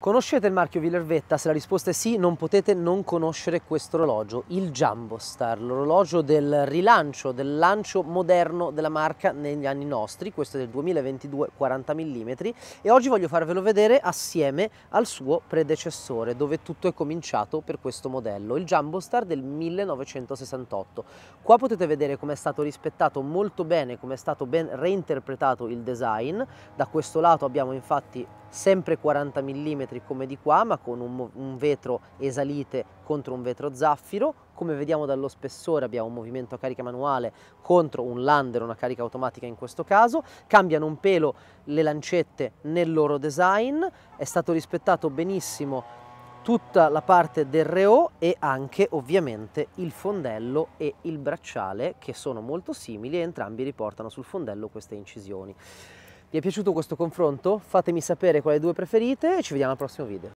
Conoscete il marchio Villervetta? Se la risposta è sì, non potete non conoscere questo orologio, il Jumbo Star, l'orologio del rilancio, del lancio moderno della marca negli anni nostri, questo è del 2022 40 mm e oggi voglio farvelo vedere assieme al suo predecessore, dove tutto è cominciato per questo modello, il Jumbo Star del 1968. Qua potete vedere come è stato rispettato molto bene, come è stato ben reinterpretato il design, da questo lato abbiamo infatti sempre 40 mm centimetri come di qua ma con un, un vetro esalite contro un vetro zaffiro come vediamo dallo spessore abbiamo un movimento a carica manuale contro un lander, una carica automatica in questo caso, cambiano un pelo le lancette nel loro design, è stato rispettato benissimo tutta la parte del reo e anche ovviamente il fondello e il bracciale che sono molto simili e entrambi riportano sul fondello queste incisioni. Vi è piaciuto questo confronto? Fatemi sapere quali due preferite e ci vediamo al prossimo video.